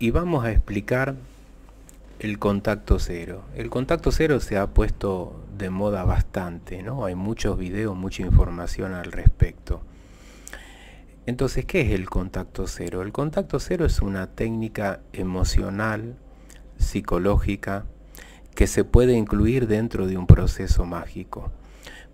y vamos a explicar el contacto cero. El contacto cero se ha puesto de moda bastante, ¿no? Hay muchos videos, mucha información al respecto. Entonces, ¿qué es el contacto cero? El contacto cero es una técnica emocional, psicológica, que se puede incluir dentro de un proceso mágico.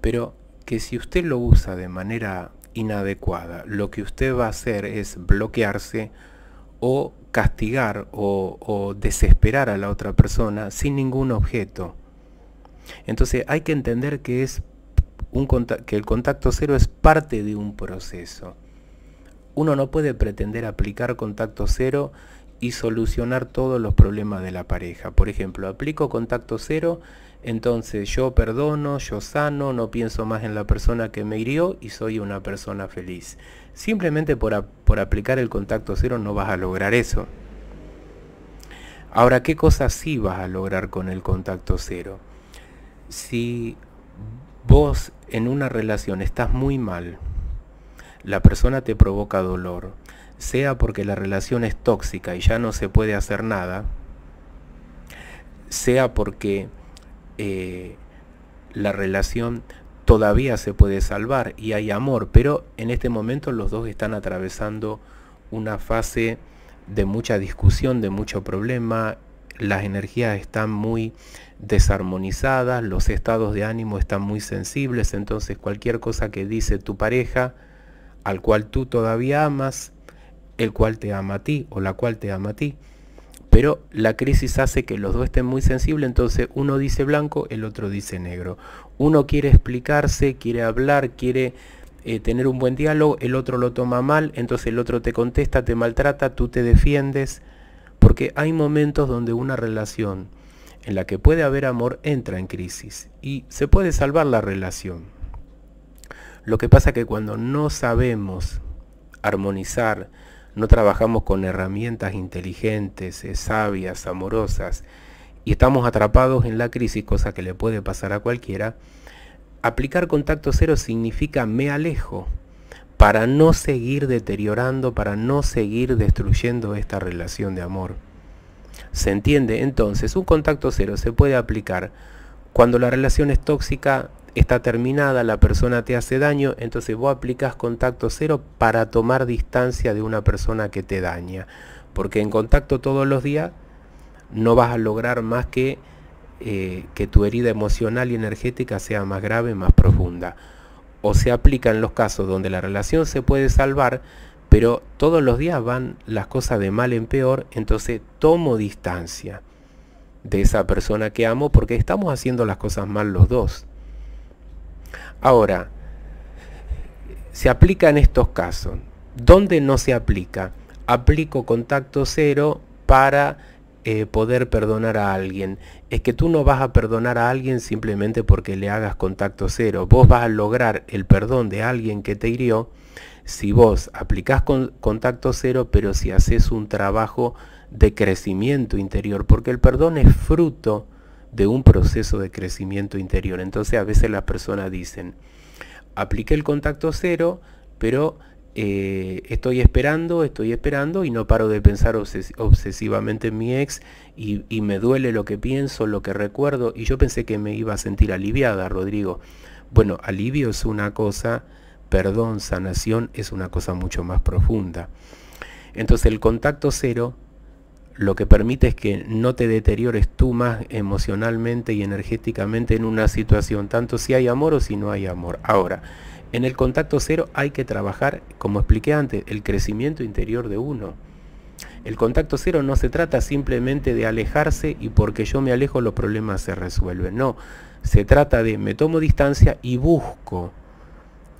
Pero que si usted lo usa de manera inadecuada, lo que usted va a hacer es bloquearse, o castigar o, desesperar a la otra persona sin ningún objeto. Entonces hay que entender que, es un que el contacto cero es parte de un proceso. Uno no puede pretender aplicar contacto cero y solucionar todos los problemas de la pareja. Por ejemplo, aplico contacto cero, entonces yo perdono, yo sano, no pienso más en la persona que me hirió y soy una persona feliz. Simplemente por, aplicar el contacto cero no vas a lograr eso. Ahora, ¿qué cosas sí vas a lograr con el contacto cero? Si vos en una relación estás muy mal, la persona te provoca dolor, sea porque la relación es tóxica y ya no se puede hacer nada, sea porque eh, la relación todavía se puede salvar y hay amor, pero en este momento los dos están atravesando una fase de mucha discusión, de mucho problema, las energías están muy desarmonizadas, los estados de ánimo están muy sensibles, entonces cualquier cosa que dice tu pareja, al cual tú todavía amas, el cual te ama a ti o la cual te ama a ti. Pero la crisis hace que los dos estén muy sensibles, entonces uno dice blanco, el otro dice negro. Uno quiere explicarse, quiere hablar, quiere eh, tener un buen diálogo, el otro lo toma mal, entonces el otro te contesta, te maltrata, tú te defiendes. Porque hay momentos donde una relación en la que puede haber amor entra en crisis y se puede salvar la relación. Lo que pasa que cuando no sabemos armonizar, no trabajamos con herramientas inteligentes, eh, sabias, amorosas, y estamos atrapados en la crisis, cosa que le puede pasar a cualquiera, aplicar contacto cero significa me alejo para no seguir deteriorando, para no seguir destruyendo esta relación de amor. Se entiende entonces, un contacto cero se puede aplicar cuando la relación es tóxica, está terminada, la persona te hace daño, entonces vos aplicas contacto cero para tomar distancia de una persona que te daña. Porque en contacto todos los días no vas a lograr más que eh, que tu herida emocional y energética sea más grave, más profunda. O se aplica en los casos donde la relación se puede salvar, pero todos los días van las cosas de mal en peor, entonces tomo distancia de esa persona que amo porque estamos haciendo las cosas mal los dos. Ahora, se aplica en estos casos. ¿Dónde no se aplica? Aplico contacto cero para eh, poder perdonar a alguien. Es que tú no vas a perdonar a alguien simplemente porque le hagas contacto cero. Vos vas a lograr el perdón de alguien que te hirió si vos aplicás contacto cero, pero si haces un trabajo de crecimiento interior, porque el perdón es fruto de un proceso de crecimiento interior. Entonces a veces las personas dicen, apliqué el contacto cero, pero eh, estoy esperando, estoy esperando y no paro de pensar obsesivamente en mi ex y, y me duele lo que pienso, lo que recuerdo y yo pensé que me iba a sentir aliviada, Rodrigo. Bueno, alivio es una cosa, perdón, sanación es una cosa mucho más profunda. Entonces el contacto cero lo que permite es que no te deteriores tú más emocionalmente y energéticamente en una situación, tanto si hay amor o si no hay amor. Ahora, en el contacto cero hay que trabajar, como expliqué antes, el crecimiento interior de uno. El contacto cero no se trata simplemente de alejarse y porque yo me alejo los problemas se resuelven. No, se trata de me tomo distancia y busco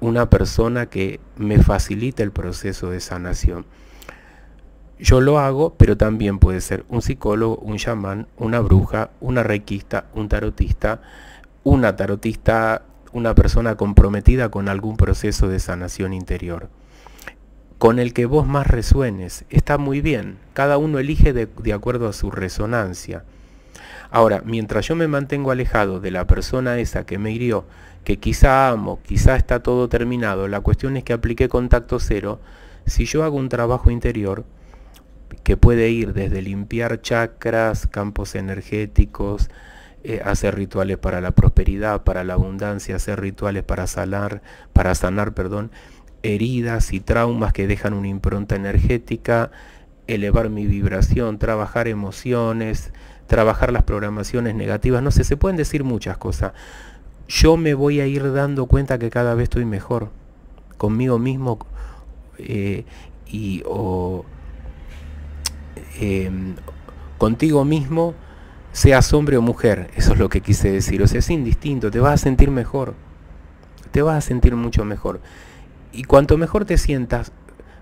una persona que me facilite el proceso de sanación. Yo lo hago, pero también puede ser un psicólogo, un chamán, una bruja, una requista, un tarotista, una tarotista, una persona comprometida con algún proceso de sanación interior. Con el que vos más resuenes, está muy bien, cada uno elige de, de acuerdo a su resonancia. Ahora, mientras yo me mantengo alejado de la persona esa que me hirió, que quizá amo, quizá está todo terminado, la cuestión es que apliqué contacto cero, si yo hago un trabajo interior, que puede ir desde limpiar chakras, campos energéticos, eh, hacer rituales para la prosperidad, para la abundancia, hacer rituales para sanar, para sanar, perdón, heridas y traumas que dejan una impronta energética, elevar mi vibración, trabajar emociones, trabajar las programaciones negativas, no sé, se pueden decir muchas cosas. Yo me voy a ir dando cuenta que cada vez estoy mejor conmigo mismo eh, y o Em, contigo mismo, seas hombre o mujer. Eso es lo que quise decir. O sea, es indistinto, te vas a sentir mejor. Te vas a sentir mucho mejor. Y cuanto mejor te sientas,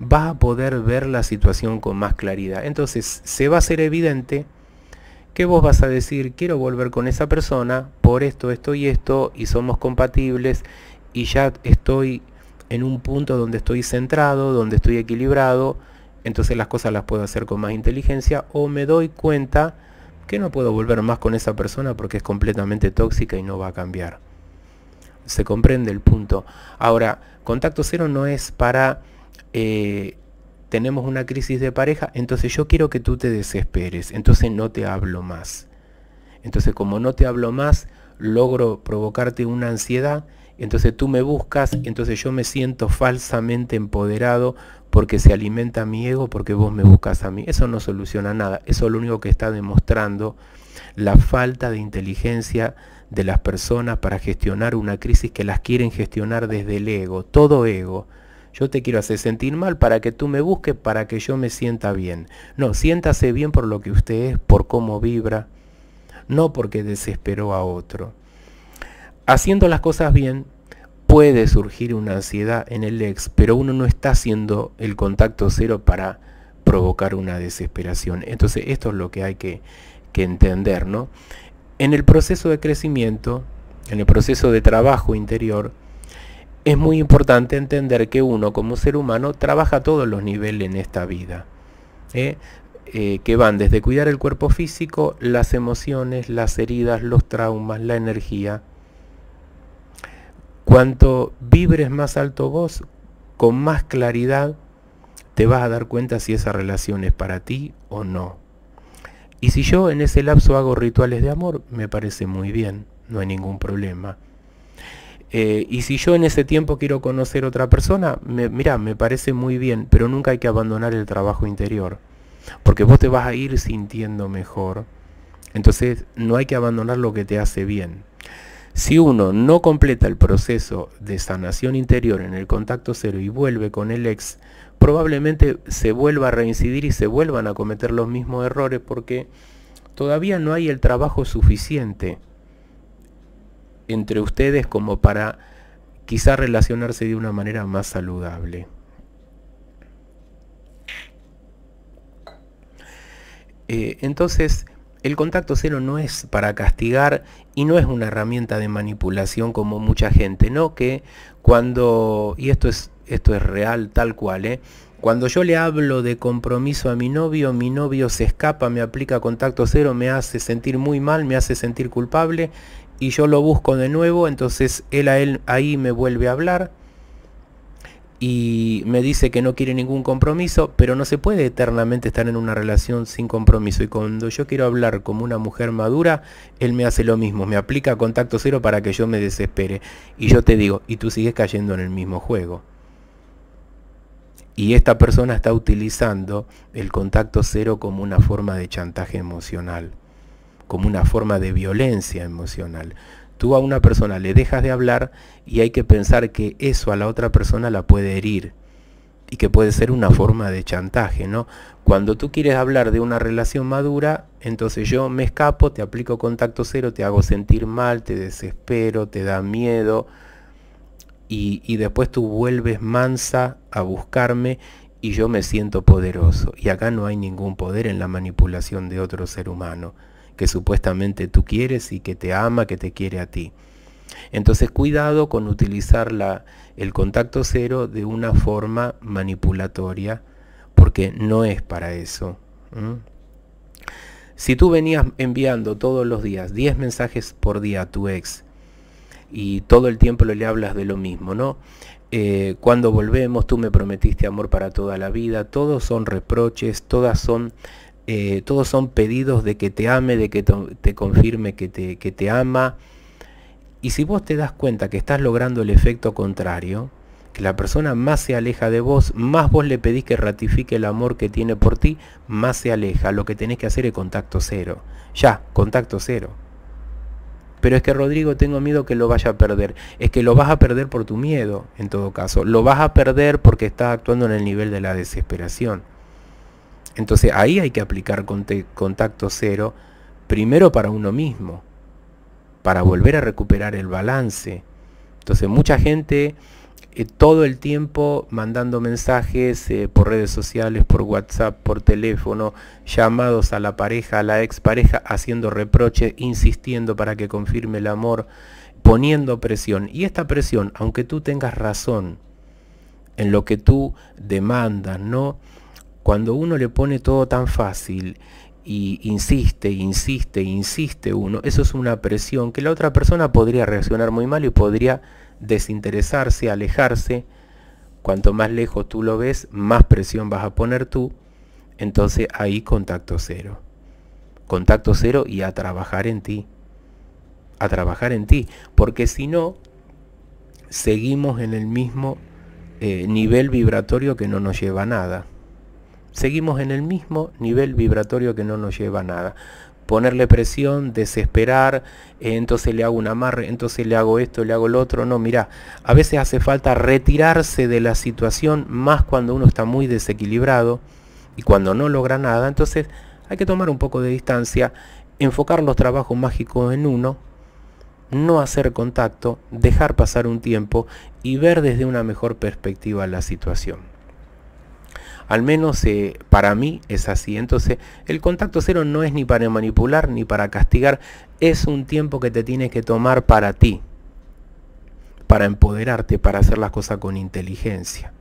vas a poder ver la situación con más claridad. Entonces, se va a ser evidente que vos vas a decir, quiero volver con esa persona por esto, esto y esto, y somos compatibles, y ya estoy en un punto donde estoy centrado, donde estoy equilibrado, entonces las cosas las puedo hacer con más inteligencia o me doy cuenta que no puedo volver más con esa persona porque es completamente tóxica y no va a cambiar. Se comprende el punto. Ahora, contacto cero no es para... Eh, tenemos una crisis de pareja, entonces yo quiero que tú te desesperes, entonces no te hablo más. Entonces como no te hablo más, logro provocarte una ansiedad, entonces tú me buscas, entonces yo me siento falsamente empoderado porque se alimenta mi ego, porque vos me buscas a mí. Eso no soluciona nada, eso es lo único que está demostrando la falta de inteligencia de las personas para gestionar una crisis que las quieren gestionar desde el ego, todo ego. Yo te quiero hacer sentir mal para que tú me busques, para que yo me sienta bien. No, siéntase bien por lo que usted es, por cómo vibra, no porque desesperó a otro. Haciendo las cosas bien, puede surgir una ansiedad en el ex, pero uno no está haciendo el contacto cero para provocar una desesperación. Entonces esto es lo que hay que, entender. ¿no? En el proceso de crecimiento, en el proceso de trabajo interior, es muy importante entender que uno como ser humano trabaja a todos los niveles en esta vida. ¿eh? Eh, que van desde cuidar el cuerpo físico, las emociones, las heridas, los traumas, la energía, Cuanto vibres más alto vos, con más claridad te vas a dar cuenta si esa relación es para ti o no. Y si yo en ese lapso hago rituales de amor, me parece muy bien, no hay ningún problema. Eh, y si yo en ese tiempo quiero conocer otra persona, mira, me parece muy bien, pero nunca hay que abandonar el trabajo interior, porque vos te vas a ir sintiendo mejor. Entonces no hay que abandonar lo que te hace bien. Si uno no completa el proceso de sanación interior en el contacto cero y vuelve con el ex, probablemente se vuelva a reincidir y se vuelvan a cometer los mismos errores porque todavía no hay el trabajo suficiente entre ustedes como para quizá relacionarse de una manera más saludable. Eh, entonces, el contacto cero no es para castigar y no es una herramienta de manipulación como mucha gente, ¿no? Que cuando, y esto es, esto es real tal cual, ¿eh? Cuando yo le hablo de compromiso a mi novio, mi novio se escapa, me aplica contacto cero, me hace sentir muy mal, me hace sentir culpable y yo lo busco de nuevo, entonces él a él ahí me vuelve a hablar y me dice que no quiere ningún compromiso, pero no se puede eternamente estar en una relación sin compromiso. Y cuando yo quiero hablar como una mujer madura, él me hace lo mismo, me aplica contacto cero para que yo me desespere. Y yo te digo, y tú sigues cayendo en el mismo juego. Y esta persona está utilizando el contacto cero como una forma de chantaje emocional, como una forma de violencia emocional, tú a una persona le dejas de hablar y hay que pensar que eso a la otra persona la puede herir y que puede ser una forma de chantaje, ¿no? Cuando tú quieres hablar de una relación madura, entonces yo me escapo, te aplico contacto cero, te hago sentir mal, te desespero, te da miedo y después tú vuelves mansa a buscarme y yo me siento poderoso. Y acá no hay ningún poder en la manipulación de otro ser humano que supuestamente tú quieres y que te ama, que te quiere a ti. Entonces cuidado con utilizar el contacto cero de una forma manipulatoria, porque no es para eso. Si tú venías enviando todos los días 10 mensajes por día a tu ex y todo el tiempo le hablas de lo mismo, ¿no? Eh, cuando volvemos, tú me prometiste amor para toda la vida, todos son reproches, todas son eh, todos son pedidos de que te ame, de que te confirme que te, que te ama. Y si vos te das cuenta que estás logrando el efecto contrario, que la persona más se aleja de vos, más vos le pedís que ratifique el amor que tiene por ti, más se aleja. Lo que tenés que hacer es contacto cero. Ya, contacto cero. Pero es que Rodrigo tengo miedo que lo vaya a perder. Es que lo vas a perder por tu miedo, en todo caso. Lo vas a perder porque estás actuando en el nivel de la desesperación. Entonces ahí hay que aplicar contacto cero, primero para uno mismo, para volver a recuperar el balance. Entonces mucha gente eh, todo el tiempo mandando mensajes eh, por redes sociales, por WhatsApp, por teléfono, llamados a la pareja, a la expareja, haciendo reproches, insistiendo para que confirme el amor, poniendo presión. Y esta presión, aunque tú tengas razón en lo que tú demandas, ¿no? Cuando uno le pone todo tan fácil y insiste, insiste, insiste uno, eso es una presión que la otra persona podría reaccionar muy mal y podría desinteresarse, alejarse. Cuanto más lejos tú lo ves, más presión vas a poner tú. Entonces ahí contacto cero. Contacto cero y a trabajar en ti. A trabajar en ti. Porque si no, seguimos en el mismo eh, nivel vibratorio que no nos lleva a nada seguimos en el mismo nivel vibratorio que no nos lleva a nada. Ponerle presión, desesperar, eh, entonces le hago un amarre, entonces le hago esto, le hago lo otro. No, mirá, a veces hace falta retirarse de la situación más cuando uno está muy desequilibrado y cuando no logra nada. Entonces hay que tomar un poco de distancia, enfocar los trabajos mágicos en uno, no hacer contacto, dejar pasar un tiempo y ver desde una mejor perspectiva la situación. Al menos eh, para mí es así. Entonces el contacto cero no es ni para manipular ni para castigar. Es un tiempo que te tienes que tomar para ti. Para empoderarte, para hacer las cosas con inteligencia.